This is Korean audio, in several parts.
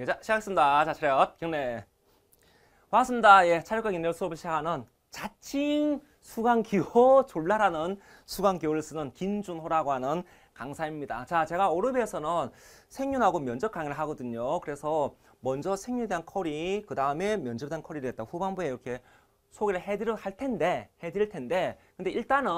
예, 자, 시작하겠습니다. 자, 차렷, 경례. 반갑습니다. 예, 차렷강 인력 수업을 시작하는 자칭 수강기호 졸라라는 수강기호를 쓰는 김준호라고 하는 강사입니다. 자, 제가 오르비에서는 생윤하고 면접 강의를 하거든요. 그래서 먼저 생윤에 대한 커리, 그 다음에 면접에 대한 커리를 했다 후반부에 이렇게 소개를 해드려 할 텐데, 해드릴 텐데, 근데 일단은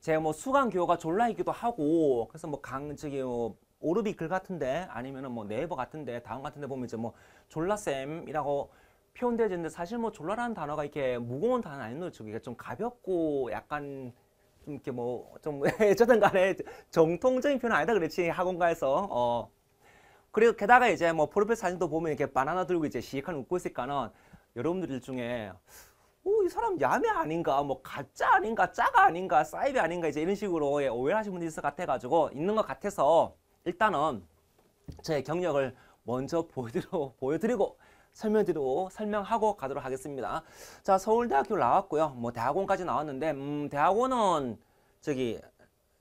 제가 뭐수강기호가 졸라이기도 하고, 그래서 뭐 강, 저기, 뭐 오르비글 같은데 아니면뭐 네이버 같은데 다음 같은데 보면 이제 뭐 졸라쌤이라고 표현되어 있는데 사실 뭐 졸라라는 단어가 이렇게 무거운 단어 아니에요. 저기가 좀 가볍고 약간 좀 이렇게 뭐 좀 어쨌든 간에 정통적인 표현은 아니다 그렇지 학원가에서 어 그리고 게다가 이제 뭐 프로필 사진도 보면 이렇게 바나나 들고 이제 시익한 웃고 있을니까는 여러분들 중에 오 이 사람 야매 아닌가 뭐 가짜 아닌가 짜가 아닌가 사이비 아닌가 이제 이런 식으로 예, 오해하시는 분들이 있어 같아가지고 있는 것 같아서 일단은 제 경력을 먼저 보여드리고, 보여드리고 설명드리고 설명하고 가도록 하겠습니다. 자, 서울대학교 나왔고요. 뭐 대학원까지 나왔는데 음, 대학원은 저기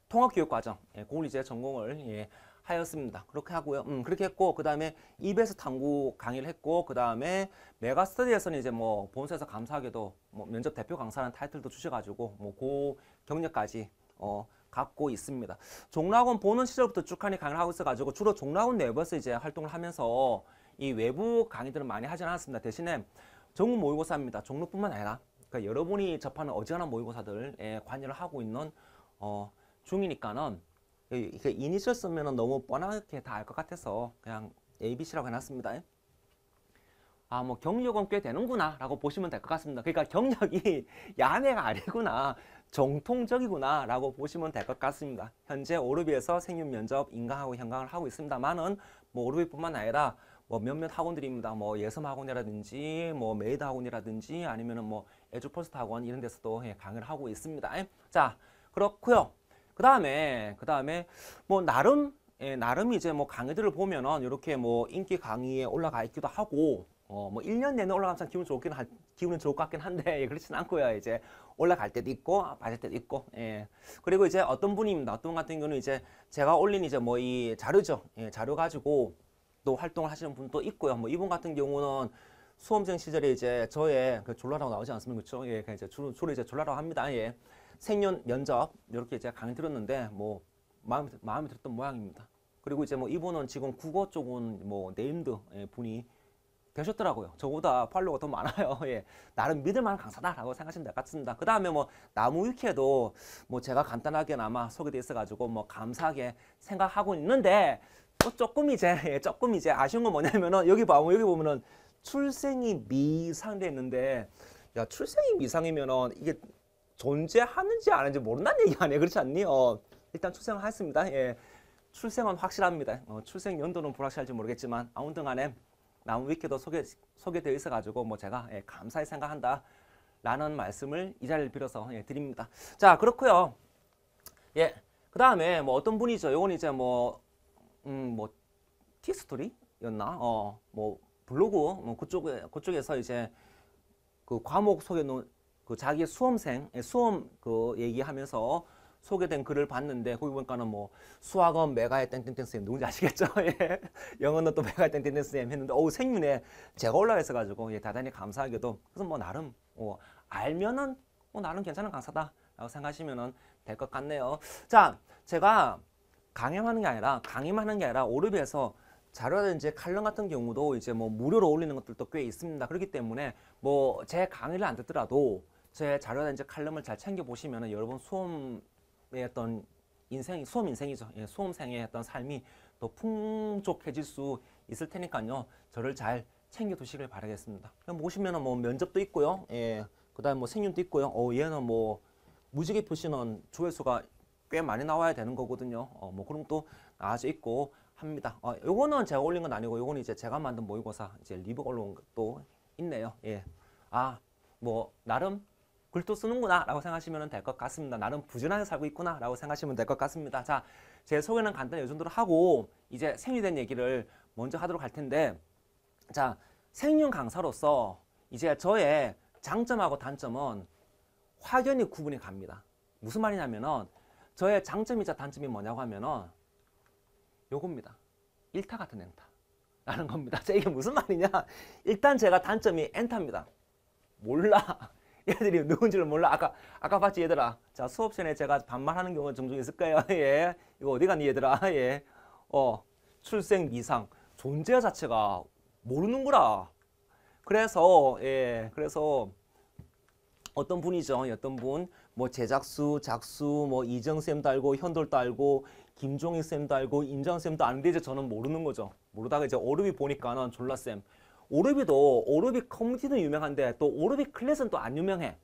통합교육과정, 예, 공리제 전공을 예, 하였습니다. 그렇게 하고요. 음, 그렇게 했고 그다음에 입에서 탐구 강의를 했고 그다음에 메가 스터디에서는 이제 뭐 본사에서 감사하게도 뭐 면접 대표 강사라는 타이틀도 주셔 가지고 뭐 고 경력까지 어 갖고 있습니다. 종로원 보는 시절부터 쭉 하니 강의를 하고 있어가지고 주로 종로원 내부에서 이제 활동을 하면서 이 외부 강의들은 많이 하진 않았습니다. 대신에 전국 모의고사입니다. 종로뿐만 아니라 그러니까 여러분이 접하는 어지간한 모의고사들에 예, 관여를 하고 있는 어, 중이니까는 이니셜 쓰면 너무 뻔하게 다 알 것 같아서 그냥 ABC라고 해놨습니다. 아, 뭐 경력은 꽤 되는구나 라고 보시면 될 것 같습니다. 그러니까 경력이 야매가 아니구나. 정통적이구나 라고 보시면 될 것 같습니다. 현재 오르비에서 생윤 면접 인강하고 현강을 하고 있습니다만은 뭐 오르비뿐만 아니라 뭐 몇몇 학원들입니다. 뭐 예섬 학원이라든지 뭐 메이드 학원이라든지 아니면은 뭐 에듀포스트 학원 이런 데서도 예, 강의를 하고 있습니다. 예, 자, 그렇고요. 그다음에 그다음에 뭐 나름 예, 나름 이제 뭐 강의들을 보면은 이렇게 뭐 인기 강의에 올라가 있기도 하고 어, 뭐 1년 내내 올라가면서 기분 좋긴 할, 기분은 좋을 것 같긴 한데, 예, 그렇진 않고요. 이제 올라갈 때도 있고, 빠질 아, 때도 있고, 예. 그리고 이제 어떤 분입니다. 어떤 분 같은 경우는 이제 제가 올린 이제 뭐 이 자료죠. 예, 자료 가지고 또 활동을 하시는 분도 있고요. 뭐 이분 같은 경우는 수험생 시절에 이제 저의 그 졸라라고 나오지 않습니까? 그렇죠? 예, 이제 주로, 주로 이제 졸라라고 합니다. 예. 생년 면접 이렇게 이제 강의 들었는데 뭐 마음에 마음에 들었던 모양입니다. 그리고 이제 뭐 이분은 지금 국어 쪽은 뭐 네임드 예, 분이 되셨더라고요. 저보다 팔로워가 더 많아요. 예. 나름 믿을만한 강사다라고 생각하시면 될것 같습니다. 그 다음에 뭐 나무 위키에도 뭐 제가 간단하게나마 소개돼 있어가지고 뭐 감사하게 생각하고 있는데 또 조금 이제 예, 조금 이제 아쉬운 건 뭐냐면은 여기 봐 보면 여기 보면은 출생이 미상돼 있는데 야 출생이 미상이면은 이게 존재하는지 아닌지 모른다는 얘기 아니에요. 그렇지 않니 어, 일단 출생을 했습니다. 예. 출생은 확실합니다. 어, 출생 연도는 불확실할지 모르겠지만 아무튼 간에 나무 위키도 소개, 소개되어 있어가지고 뭐 제가 예, 감사히 생각한다 라는 말씀을 이 자리를 빌어서 예, 드립니다. 자 그렇고요. 예, 그 다음에 뭐 어떤 분이죠? 요건 이제 뭐, 음, 뭐 티스토리였나? 어, 뭐 블로그 뭐 그쪽에 그쪽에서 이제 그 과목 소개 놓은 그 자기 수험생 예, 수험 그 얘기하면서 소개된 글을 봤는데 거기 보니까는 뭐 수학은 메가의 땡땡땡 쌤 누군지 아시겠죠? 예. 영어는 또 메가의 땡땡땡 쌤 했는데 어우 생윤에 제가 올라와 있어가지고 예, 대단히 감사하게도 그래서 뭐 나름 어, 알면은 어, 나름 괜찮은 강사다라고 생각하시면될 것 같네요. 자 제가 강연하는 게 아니라 강의만 하는 게 아니라 오르비에서 자료라든지 칼럼 같은 경우도 이제 뭐 무료로 올리는 것들도 꽤 있습니다. 그렇기 때문에 뭐 제 강의를 안 듣더라도 제 자료라든지 칼럼을 잘 챙겨보시면 여러분 수험 예, 어떤 인생, 수험 인생이죠. 예, 수험생의 어떤 삶이 더 풍족해질 수 있을 테니까요. 저를 잘 챙겨두시길 바라겠습니다. 보시면 뭐 면접도 있고요. 예, 그 다음에 뭐 생윤도 있고요. 어, 얘는 뭐 무지개 표시는 조회수가 꽤 많이 나와야 되는 거거든요. 어, 뭐 그런 것도 아져 있고 합니다. 어, 요거는 제가 올린 건 아니고 요거는 이제 제가 만든 모의고사 이제 리뷰 올라온 것도 있네요. 예. 아, 뭐 나름 글도 쓰는구나 라고 생각하시면 될 것 같습니다. 나는 부지런하게 살고 있구나 라고 생각하시면 될 것 같습니다. 자, 제 소개는 간단히 요 정도로 하고 이제 생리된 얘기를 먼저 하도록 할 텐데 자, 생윤 강사로서 이제 저의 장점하고 단점은 확연히 구분이 갑니다. 무슨 말이냐면은 저의 장점이자 단점이 뭐냐고 하면은 요겁니다. 일타 같은 엔타. 라는 겁니다. 자, 이게 무슨 말이냐? 일단 제가 단점이 엔타입니다. 몰라. 얘들이 누군 지를 몰라. 아까 아까 봤지 얘들아. 자 수업 시간에 제가 반말하는 경우가 종종 있을 거예요. 예. 이거 어디 갔니 얘들아. 예. 어 출생 미상 존재 자체가 모르는 거라. 그래서 예 그래서 어떤 분이죠. 어떤 분 뭐 제작수, 작수, 뭐 이정 쌤도 알고 현돌도 알고 김종희 쌤도 알고 인정 쌤도 안 되죠. 저는 모르는 거죠. 모르다가 이제 어른이 보니까는 졸라 쌤 오르비도 오르비 커뮤니티는 유명한데 또 오르비 클래스는 또 안 유명해.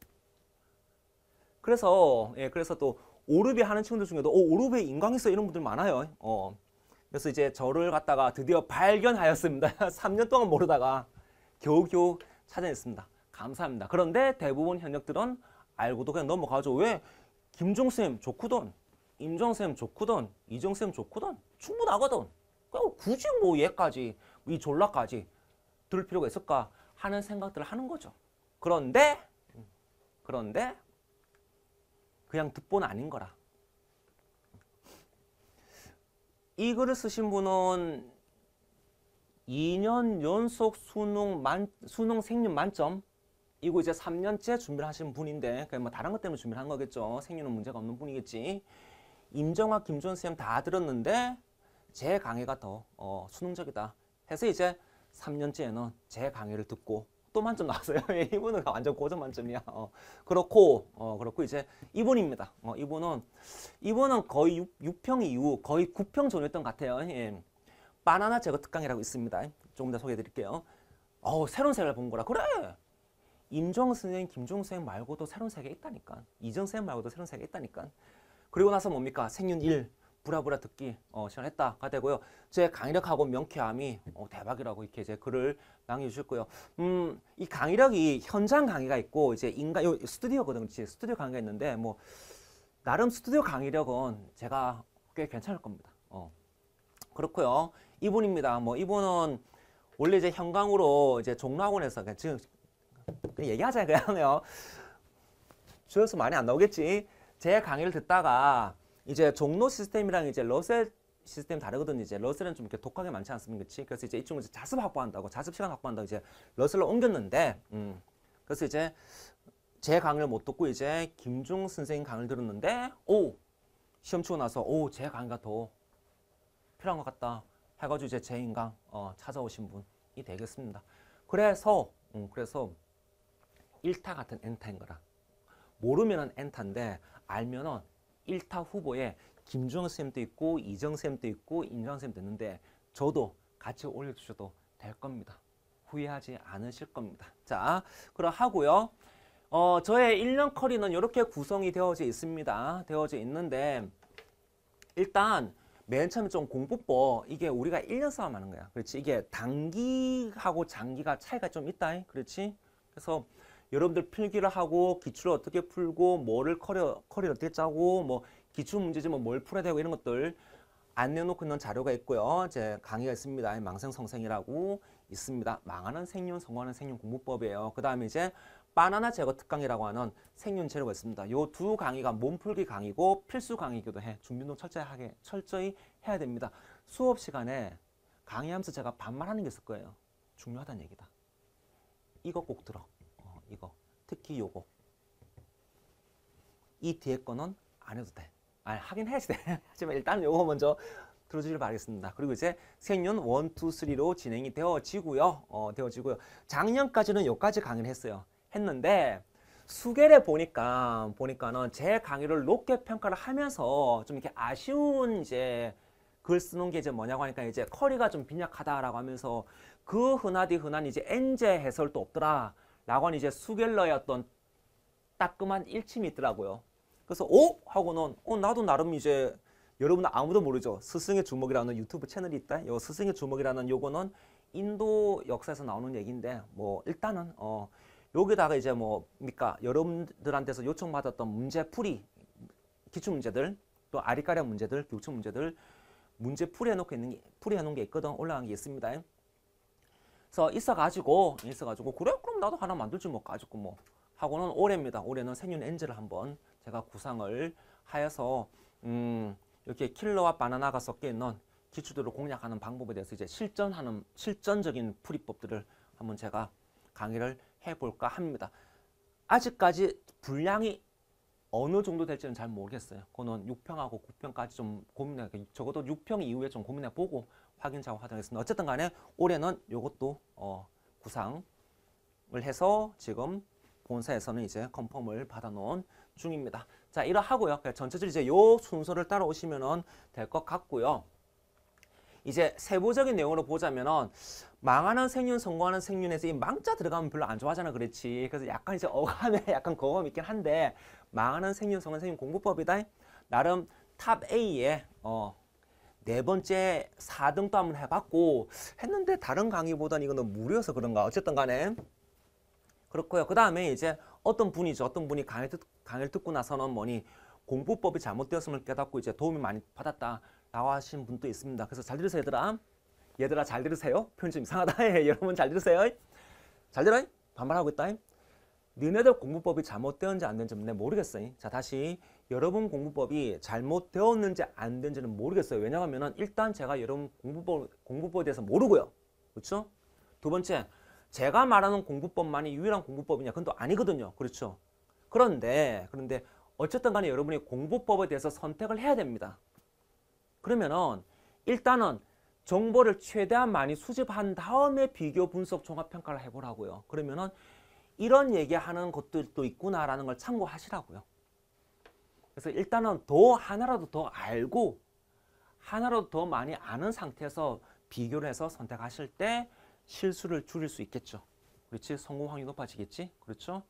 그래서 예, 그래서 또 오르비 하는 친구들 중에도 어, 오르비 인강 있어 이런 분들 많아요. 어. 그래서 이제 저를 갖다가 드디어 발견하였습니다. 3년 동안 모르다가 겨우겨우 찾아냈습니다. 감사합니다. 그런데 대부분 현역들은 알고도 그냥 넘어가죠. 왜? 김종쌤 좋구던, 임종쌤 좋구던, 이종쌤 좋구던, 충분하거든. 그 굳이 뭐 얘까지, 이 졸라까지 들을 필요가 있을까 하는 생각들을 하는 거죠. 그런데 음, 그런데 그냥 듣본 아닌 거라. 이 글을 쓰신 분은 2년 연속 수능 만 수능 생률 만점 이고 이제 3년째 준비를 하신 분인데 그뭐 다른 것 때문에 준비를 한 거겠죠. 생률은 문제가 없는 분이겠지. 임정학 김준 선생님 다 들었는데 제 강의가 더 어, 수능적이다. 해서 이제 3년째는 에제 강의를 듣고 또 만점 나왔어요. 이분은 완전 고점 만점이야. 어, 그렇고 어, 그렇고 이제 이분입니다. 어, 이분은 이분은 거의 6, 평 이후 거의 9평 전이었던 것 같아요. 예. 바나나 제거 특강이라고 있습니다. 조금 더 소개해드릴게요. 어 새로운 세계를 본 거라 그래. 임종 선생, 김종 선생 말고도 새로운 세계 있다니까. 이정 선생 말고도 새로운 세계 있다니까. 그리고 나서 뭡니까 생윤 1. 부라부라 듣기 어, 시간 했다가 되고요. 제 강의력하고 명쾌함이 어, 대박이라고 이렇게 제 글을 남겨 주셨고요. 음, 이 강의력이 현장 강의가 있고 이제 인간 요 스튜디오거든요. 스튜디오 강의가 있는데 뭐 나름 스튜디오 강의력은 제가 꽤 괜찮을 겁니다. 어. 그렇고요. 이분입니다. 뭐 이분은 원래 이제 현강으로 이제 종로학원에서 그냥 지금 그냥 얘기하자 그냥요. 줄여서 많이 안 나오겠지. 제 강의를 듣다가 이제 종로 시스템이랑 이제 러셀 시스템 다르거든 이제 러셀은 좀 이렇게 독하게 많지 않습니까 그치 그래서 이제 이쪽은 이제 자습 확보한다고 자습 시간 확보한다고 이제 러셀로 옮겼는데 음 그래서 이제 제 강의를 못 듣고 이제 김중 선생님 강의를 들었는데 오 시험 치고 나서 오제 강의가 더 필요한 것 같다 해가지고 이제 제 인강 어, 찾아오신 분이 되겠습니다 그래서 음, 그래서 1타 같은 엔타인 거라 모르면은 엔타인데 알면은 1타 후보에 김종선생님도 있고 이정 선생님도 있고 인정선생님도 있는데 저도 같이 올려주셔도 될 겁니다. 후회하지 않으실 겁니다. 자, 그럼 하고요. 어, 저의 1년 커리는 이렇게 구성이 되어져 있습니다. 되어져 있는데 일단 맨 처음에 좀 공부법 이게 우리가 1년 싸움 하는 거야. 그렇지? 이게 단기하고 장기가 차이가 좀 있다. 그렇지? 그래서 여러분들 필기를 하고 기출을 어떻게 풀고 뭐를 커리어, 커리어 어떻게 짜고 뭐 기출 문제지만 뭐 뭘 풀어야 되고 이런 것들 안 내놓고 있는 자료가 있고요. 제 강의가 있습니다. 망생성생이라고 있습니다. 망하는 생윤, 성하는 공 생윤 공부법이에요. 그 다음에 이제 바나나 제거 특강이라고 하는 생윤 재료가 있습니다. 요두 강의가 몸풀기 강의고 필수 강의이기도 해. 준비도 철저히, 철저히 해야 됩니다. 수업 시간에 강의하면서 제가 반말하는 게 있을 거예요. 중요하다는 얘기다. 이거 꼭 들어. 이거. 특히 요거. 이 뒤에 거는 안 해도 돼. 아, 하긴 해야지 돼. 하지만 일단 요거 먼저 들어주길 바라겠습니다. 그리고 이제 생년 1, 2, 3로 진행이 되어지고요. 어, 되어지고요. 작년까지는 요까지 강의를 했어요. 했는데 수개를 보니까 보니까는 제 강의를 높게 평가를 하면서 좀 이렇게 아쉬운 이제 글 쓰는 게 이제 뭐냐고 하니까 이제 커리가 좀 빈약하다라고 하면서 그 흔하디 흔한 이제 엔제 해설도 없더라. 라고는 이제 수겔러의 어떤 따끔한 일침이 있더라고요. 그래서 오 어? 하고는 어 나도 나름 이제 여러분 아무도 모르죠. 스승의 주먹이라는 유튜브 채널이 있다. 요 스승의 주먹이라는 요거는 인도 역사에서 나오는 얘기인데 뭐 일단은 어 여기다가 이제 뭐니까 그러니까 여러분들한테서 요청받았던 문제풀이 기출 문제들 또 아리까랴 문제들 교출 문제들 문제 풀이해 놓고 있는 게 풀이해 놓은 게 있거든 올라간 게 있습니다. 그래서 있어가지고 있어가지고 그래 그럼 나도 하나 만들지 뭐 가지고 뭐 하고는 올해입니다. 올해는 생윤 엔젤을 한번 제가 구상을 하여서 음 이렇게 킬러와 바나나가 섞여 있는 기초들을 공략하는 방법에 대해서 이제 실전하는 실전적인 풀이법들을 한번 제가 강의를 해볼까 합니다. 아직까지 분량이 어느 정도 될지는 잘 모르겠어요. 그거는 6평하고 9평까지 좀 고민해, 적어도 6평 이후에 좀 고민해보고 확인 작업 하도록 하겠습니다. 어쨌든 간에 올해는 이것도 어, 구상을 해서 지금 본사에서는 이제 컨펌을 받아놓은 중입니다. 자, 이러하고요. 그러니까 전체적으로 이제 요 순서를 따라오시면 될 것 같고요. 이제 세부적인 내용으로 보자면 망하는 생윤 성공하는 생윤에서이 망자 들어가면 별로 안 좋아하잖아, 그렇지. 그래서 약간 이제 어감에 약간 거감 있긴 한데 망하는 생윤 성공하는 생윤 공부법이다. 나름 탑 A의 어, 네 번째 4등도 한번 해봤고 했는데 다른 강의보다는 이거는 무료여서 그런가 어쨌든 간에 그렇고요. 그 다음에 이제 어떤 분이죠. 어떤 분이 강의 듣, 강의를 듣고 나서는 뭐니 공부법이 잘못되었음을 깨닫고 이제 도움이 많이 받았다 라고 하신 분도 있습니다. 그래서 잘 들으세요 얘들아. 얘들아 잘 들으세요. 표현 좀 이상하다. 예, 여러분 잘 들으세요. 잘 들어요. 반말하고 있다. 니네들 공부법이 잘못되었는지 안 되는지 었 모르겠어요. 자 다시 여러분 공부법이 잘못 되었는지 안된지는 모르겠어요. 왜냐하면 일단 제가 여러분 공부법, 공부법에 대해서 모르고요. 그렇죠? 두 번째, 제가 말하는 공부법만이 유일한 공부법이냐? 그건 또 아니거든요. 그렇죠? 그런데 그런데 어쨌든 간에 여러분이 공부법에 대해서 선택을 해야 됩니다. 그러면은 일단은 정보를 최대한 많이 수집한 다음에 비교 분석 종합 평가를 해보라고요. 그러면은 이런 얘기하는 것들도 있구나라는 걸 참고하시라고요. 그래서 일단은 더 하나라도 더 알고 하나라도 더 많이 아는 상태에서 비교를 해서 선택하실 때 실수를 줄일 수 있겠죠. 그렇지? 성공 확률이 높아지겠지? 그렇죠?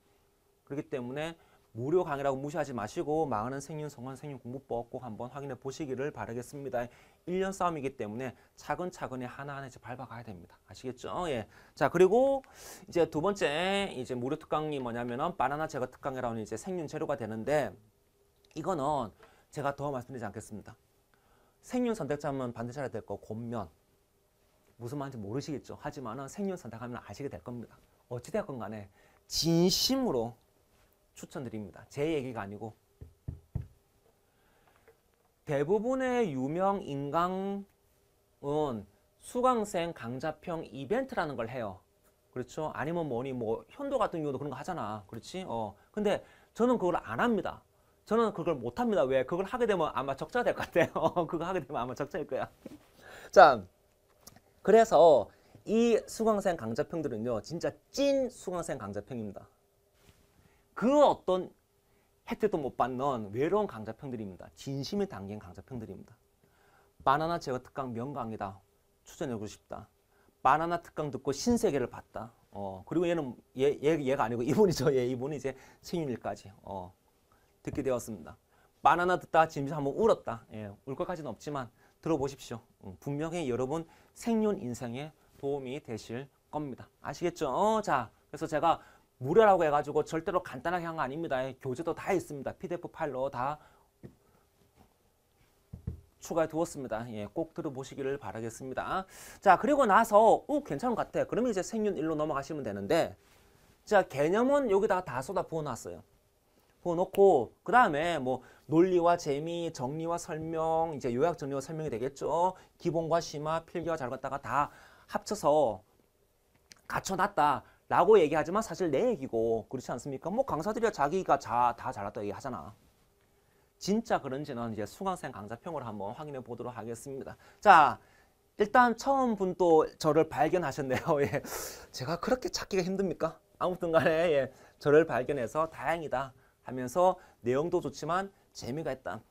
그렇기 때문에 무료 강의라고 무시하지 마시고 망하는 생윤, 성원, 생윤 공부법 꼭 한번 확인해 보시기를 바라겠습니다. 1년 싸움이기 때문에 차근차근히 하나하나 이제 밟아가야 됩니다. 아시겠죠? 예. 자, 그리고 이제 두 번째 이제 무료 특강이 뭐냐면은 바나나 제거 특강이라는 이제 생윤 재료가 되는데 이거는 제가 더 말씀드리지 않겠습니다. 생윤 선택자면 반드시 알아야 될거 곤면. 무슨 말인지 모르시겠죠. 하지만 생윤 선택하면 아시게 될 겁니다. 어찌되었건 간에 진심으로 추천드립니다. 제 얘기가 아니고 대부분의 유명 인강은 수강생 강좌평 이벤트라는 걸 해요. 그렇죠? 아니면 뭐니 뭐 현도 같은 경우도 그런 거 하잖아. 그렇지? 어. 근데 저는 그걸 안 합니다. 저는 그걸 못합니다. 왜? 그걸 하게 되면 아마 적자가 될 것 같아요. 그거 하게 되면 아마 적자일 거야. 자, 그래서 이 수강생 강좌평들은요. 진짜 찐 수강생 강좌평입니다. 그 어떤 혜택도 못 받는 외로운 강좌평들입니다. 진심이 담긴 강좌평들입니다. 바나나 제어 특강 명강이다. 추천해보고 싶다. 바나나 특강 듣고 신세계를 봤다. 어, 그리고 얘는 얘, 얘, 얘가 아니고 이분이죠. 얘, 이분이 이제 생일까지. 어. 듣게 되었습니다. 바나나 듣다 짐서 한번 울었다. 예, 울 것까지는 없지만 들어보십시오. 음, 분명히 여러분 생존 인생에 도움이 되실 겁니다. 아시겠죠? 어, 자, 그래서 제가 무료라고 해가지고 절대로 간단하게 한 거 아닙니다. 예, 교재도 다 있습니다. PDF 파일로 다 추가해 두었습니다. 예, 꼭 들어보시기를 바라겠습니다. 자, 그리고 나서 오, 괜찮은 것 같아. 그러면 이제 생윤 일로 넘어가시면 되는데 자, 개념은 여기다가 다 쏟아 부어놨어요. 그거 놓고 그 다음에 뭐 논리와 재미, 정리와 설명, 이제 요약 정리와 설명이 되겠죠. 기본과 심화, 필기와 자료 갖다가 다 합쳐서 갖춰놨다. 라고 얘기하지만 사실 내 얘기고 그렇지 않습니까? 뭐 강사들이야 자기가 자, 다 잘났다 얘기하잖아. 진짜 그런지는 이제 수강생 강좌평을 한번 확인해 보도록 하겠습니다. 자, 일단 처음 분 또 저를 발견하셨네요. 예. 제가 그렇게 찾기가 힘듭니까? 아무튼 간에 예. 저를 발견해서 다행이다. 하면서 내용도 좋지만 재미가 있다.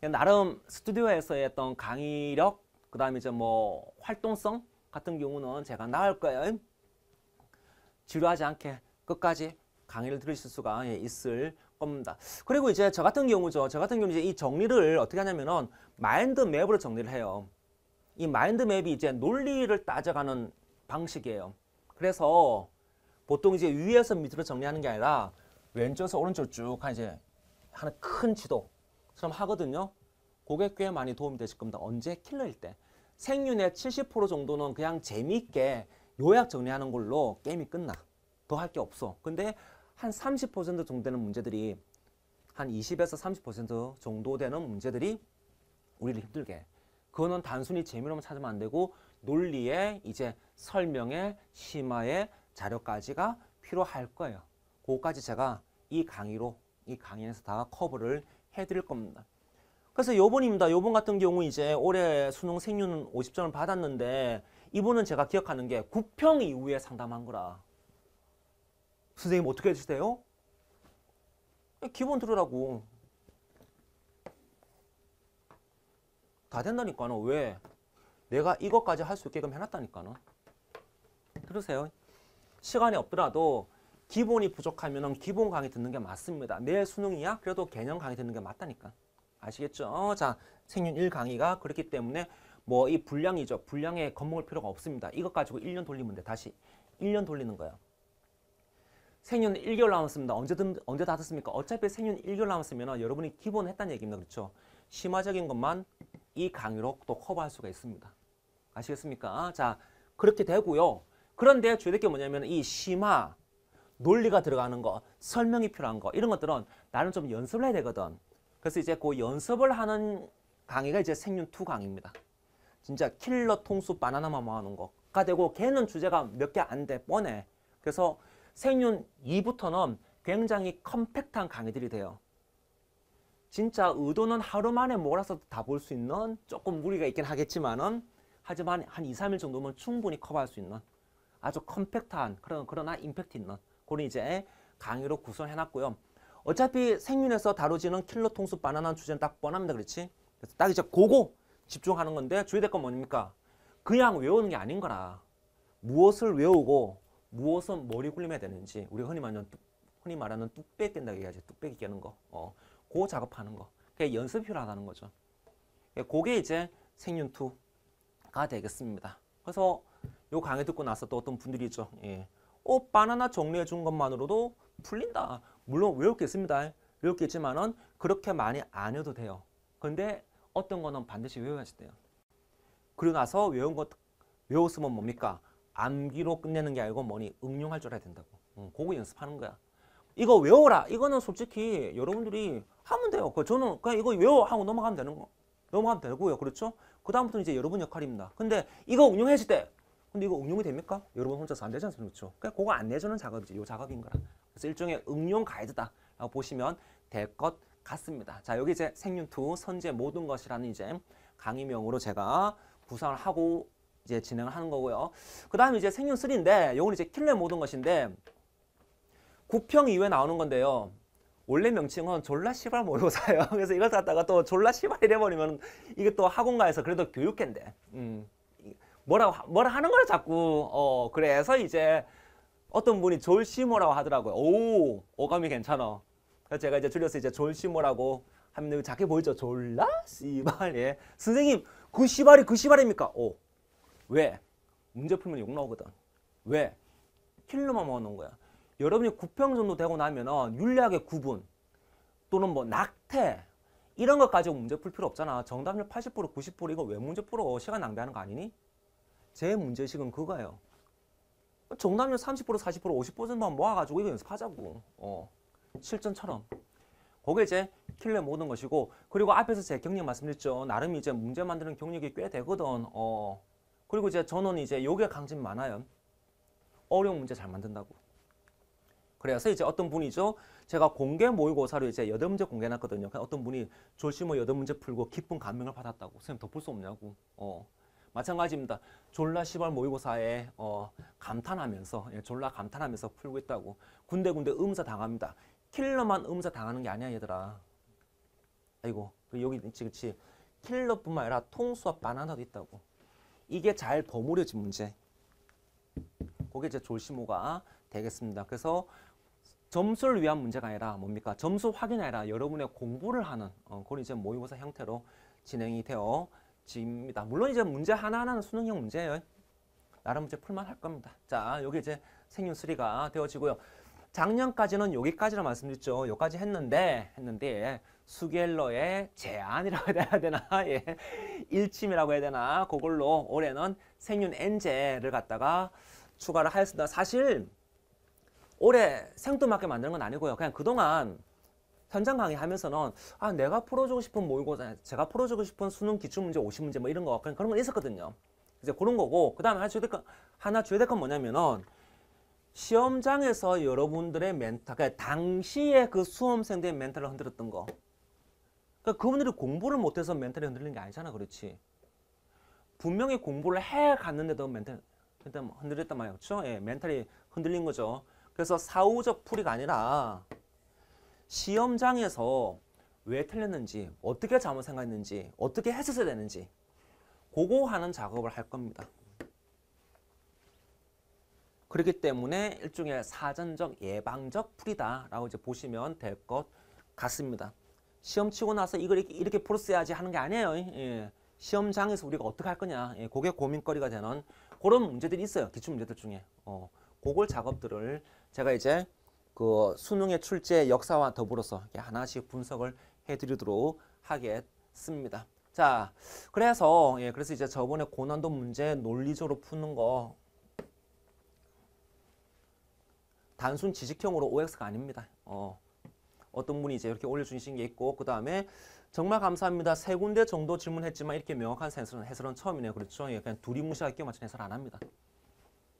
그러니까 나름 스튜디오에서의 어떤 강의력, 그 다음에 이제 뭐 활동성 같은 경우는 제가 나을 거예요. 지루하지 않게 끝까지 강의를 들으실 수가 예, 있을 겁니다. 그리고 이제 저 같은 경우죠. 저 같은 경우는 이제 이 정리를 어떻게 하냐면은 마인드맵으로 정리를 해요. 이 마인드맵이 이제 논리를 따져가는 방식이에요. 그래서 보통 이제 위에서 밑으로 정리하는 게 아니라 왼쪽에서 오른쪽 쭉 한 이제 하는 큰 지도처럼 하거든요. 그게 꽤 많이 도움이 되실 겁니다. 언제 킬러일 때. 생윤의 70% 정도는 그냥 재미있게 요약 정리하는 걸로 게임이 끝나. 더 할 게 없어. 근데 한 30% 정도 되는 문제들이 한 20에서 30% 정도 되는 문제들이 우리를 힘들게. 그거는 단순히 재미로만 찾으면 안 되고 논리에 이제 설명에 심화에 자료까지가 필요할 거예요. 그거까지 제가 이 강의로 이 강의에서 다 커버를 해드릴 겁니다. 그래서 요번입니다. 요번 같은 경우 이제 올해 수능 생윤 50점을 받았는데 이분은 제가 기억하는 게 구평 이후에 상담한 거라. 선생님 어떻게 해주세요? 기본 들으라고. 다 된다니까는 왜? 내가 이것까지 할 수 있게끔 해놨다니까는. 들으세요. 시간이 없더라도 기본이 부족하면 기본 강의 듣는 게 맞습니다. 내일 수능이야? 그래도 개념 강의 듣는 게 맞다니까. 아시겠죠? 자, 생윤 1강의가 그렇기 때문에 뭐 이 분량이죠. 분량에 겁먹을 필요가 없습니다. 이것 가지고 1년 돌리면 돼. 다시 1년 돌리는 거예요 생윤 1개월 남았습니다. 언제, 듣, 언제 다 듣습니까? 어차피 생윤 1개월 남았으면 여러분이 기본 했다는 얘기입니다. 그렇죠? 심화적인 것만 이 강의로 또 커버할 수가 있습니다. 아시겠습니까? 자, 그렇게 되고요. 그런데 주의될 게 뭐냐면 이 심화, 논리가 들어가는 거, 설명이 필요한 거 이런 것들은 나는 좀 연습을 해야 되거든. 그래서 이제 그 연습을 하는 강의가 이제 생윤 2강입니다 진짜 킬러 통수 바나나만 모아놓은 거가 되고 걔는 주제가 몇 개 안 돼, 뻔해. 그래서 생윤 2부터는 굉장히 컴팩트한 강의들이 돼요. 진짜 의도는 하루 만에 몰아서 다 볼 수 있는 조금 무리가 있긴 하겠지만은 하지만 한 2, 3일 정도면 충분히 커버할 수 있는 아주 컴팩트한 그런 그러나 임팩트 있는 그걸 이제 강의로 구성해놨고요. 어차피 생윤에서 다루지는 킬러 통수 바나나 주제는 딱 뻔합니다. 그렇지? 그래서 딱 이제 고거 집중하는 건데 주의될 건 뭡니까? 그냥 외우는 게 아닌 거라. 무엇을 외우고 무엇은 머리 굴림해야 되는지 우리 흔히 말하는 흔히 말하는 뚝배기 깬다고 얘기하지. 뚝배기 깨는 거. 어. 고 작업하는 거. 그게 연습이 필요하다는 거죠. 그게 예, 이제 생윤2가 되겠습니다. 그래서 요 강의 듣고 나서 또 어떤 분들이 있죠. 예. 어 바나나 정리해 준 것만으로도 풀린다. 물론 외게있습니다외게있지만은 그렇게 많이 안 해도 돼요. 근데 어떤 거는 반드시 외워야지 돼요. 그리고 나서 외운 것 외웠으면 뭡니까? 암기로 끝내는 게 아니고 뭐니 응용할 줄 알아야 된다고. 응, 그거 연습하는 거야. 이거 외워라. 이거는 솔직히 여러분들이 하면 돼요. 그 저는 그냥 이거 외워 하고 넘어가면 되는 거. 넘어가면 되고요. 그렇죠? 그 다음부터는 이제 여러분 역할입니다. 근데 이거 응용했을 때 근데 이거 응용이 됩니까? 여러분 혼자서 안 되지 않습니까? 그렇죠? 그러니까 그거 안 내주는 작업이지. 이 작업인 거라. 그래서 일종의 응용 가이드다라고 보시면 될 것 같습니다. 자, 여기 이제 생윤2 선제 모든 것이라는 이제 강의명으로 제가 구상을 하고 이제 진행을 하는 거고요. 그 다음에 이제 생윤3인데 요건 이제 킬레 모든 것인데 구평 이후에 나오는 건데요. 원래 명칭은 졸라 시발 모르고사요 그래서 이걸 갖다가 또 졸라 시발이래 버리면 이게 또 학원가에서 그래도 교육계인데. 음. 뭐라 뭐라 하는 거야 자꾸 어 그래서 이제 어떤 분이 졸시모라고 하더라고요 오오감이 괜찮아 그래서 제가 이제 줄여서 이제 졸시모라고 하면 여기 작게 보이죠 졸라 씨발 예 선생님 그 씨발이 그 씨발입니까 오 왜 문제 풀면 욕 나오거든 왜 킬로만 먹아놓은 거야 여러분이 구평 정도 되고 나면은 윤리학의 구분 또는 뭐 낙태 이런 것까지 문제 풀 필요 없잖아. 정답률 80% 90% 이거 왜 문제 풀어? 시간 낭비하는 거 아니니? 제 문제식은 그거예요. 정답률 30% 40% 50%만 모아가지고 이거 연습하자고. 어. 실전처럼. 그게 이제 킬러 모든 것이고 그리고 앞에서 제 경력 말씀드렸죠. 나름 이제 문제 만드는 경력이 꽤 되거든. 어. 그리고 이제 저는 이제 요게 강점 많아요. 어려운 문제 잘 만든다고. 그래서 이제 어떤 분이죠. 제가 공개 모의고사로 이제 여덟 문제 공개놨거든요 어떤 분이 졸심을 여덟 문제 풀고 기쁜 감명을 받았다고. 선생님 덮을 수 없냐고. 어. 마찬가지입니다. 졸라 시발 모의고사에 어, 감탄하면서 예, 졸라 감탄하면서 풀고 있다고 군데군데 음사 당합니다. 킬러만 음사 당하는 게 아니야 얘들아. 아이고 그 여기 그치 그치 킬러뿐만 아니라 통수와 바나나도 있다고. 이게 잘 버무려진 문제. 그게 이제 졸시모가 되겠습니다. 그래서 점수를 위한 문제가 아니라 뭡니까? 점수 확인 아니라 여러분의 공부를 하는 어, 그런 이제 모의고사 형태로 진행이 되어 지입니다 물론 이제 문제 하나하나는 수능형 문제예요. 나름 문제 풀만 할 겁니다. 자, 여기 이제 생윤 3가 되어지고요. 작년까지는 여기까지로 말씀드렸죠. 여기까지 했는데 했는데 예, 수겔러의 제안이라고 해야 되나 예. 일침이라고 해야 되나 그걸로 올해는 생윤 엔제를 갖다가 추가를 하였습니다. 사실 올해 생뚱맞게 만드는 건 아니고요. 그냥 그동안 현장 강의하면서는 아 내가 풀어주고 싶은 모의고사, 제가 풀어주고 싶은 수능 기출문제, 오십문제 뭐 이런 거 그런, 그런 건 있었거든요. 이제 그런 거고 그 다음에 하나 줘야 될 건, 하나 줘야 될 건 뭐냐면은 시험장에서 여러분들의 멘탈, 그러니까 당시에 그 수험생들의 멘탈을 흔들었던 거. 그러니까 그분들이 공부를 못해서 멘탈이 흔들린게 아니잖아, 그렇지? 분명히 공부를 해 갔는데도 멘탈 흔들렸단 말이죠. 그렇죠? 예, 멘탈이 흔들린 거죠. 그래서 사후적 풀이가 아니라 시험장에서 왜 틀렸는지 어떻게 잘못 생각했는지 어떻게 했었어야 되는지 그거 하는 작업을 할 겁니다. 그렇기 때문에 일종의 사전적 예방적 풀이다 라고 이제 보시면 될 것 같습니다. 시험 치고 나서 이걸 이렇게, 풀었어야지 하는 게 아니에요. 예. 시험장에서 우리가 어떻게 할 거냐 예. 그게 고민거리가 되는 그런 문제들이 있어요. 기출 문제들 중에. 어, 그걸 작업들을 제가 이제 그 수능의 출제 역사와 더불어서 하나씩 분석을 해드리도록 하겠습니다. 자, 그래서 예, 그래서 이제 저번에 고난도 문제 논리적으로 푸는 거 단순 지식형으로 OX가 아닙니다. 어, 어떤 분이 이제 이렇게 올려주신 게 있고 그 다음에 정말 감사합니다. 세 군데 정도 질문했지만 이렇게 명확한 해설은, 해설은 처음이네요. 그렇죠? 예, 그냥 둘이 무시할 겸 맞춘 해설 안 합니다.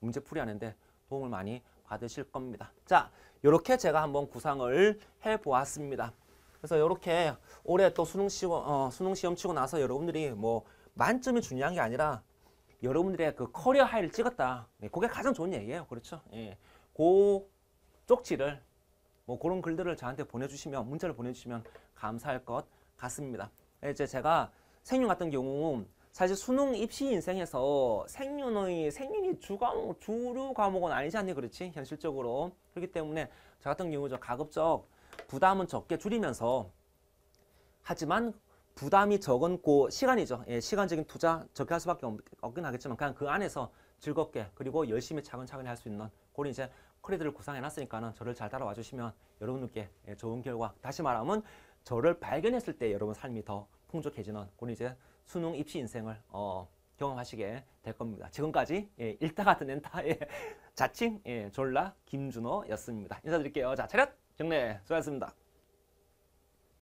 문제풀이 하는데 도움을 많이 받으실 겁니다. 자, 이렇게 제가 한번 구상을 해보았습니다. 그래서 이렇게 올해 또 수능 시험, 어, 수능 시험 치고 나서 여러분들이 뭐 만점이 중요한 게 아니라 여러분들의 그 커리어 하이를 찍었다. 네, 그게 가장 좋은 얘기예요. 그렇죠? 예. 고 쪽지를 뭐 그런 글들을 저한테 보내주시면 문자를 보내주시면 감사할 것 같습니다. 네, 이제 제가 생윤 같은 경우 사실 수능 입시 인생에서 생윤의 생윤이 주과목 주류 과목은 아니지 않니 그렇지 현실적으로 그렇기 때문에 저 같은 경우 저 가급적 부담은 적게 줄이면서 하지만 부담이 적은 고 시간이죠 예, 시간적인 투자 적게 할 수밖에 없긴 하겠지만 그냥 그 안에서 즐겁게 그리고 열심히 차근차근 할 수 있는 그런 이제 크레드를 구상해 놨으니까는 저를 잘 따라와 주시면 여러분께 예, 좋은 결과 다시 말하면 저를 발견했을 때 여러분 삶이 더 풍족해지는 그런 이제 수능 입시 인생을 어, 경험하시게 될 겁니다. 지금까지 예, 일타 같은 엔타의 자칭 예, 졸라 김준호였습니다. 인사드릴게요. 자 차렷 경례 수고하셨습니다.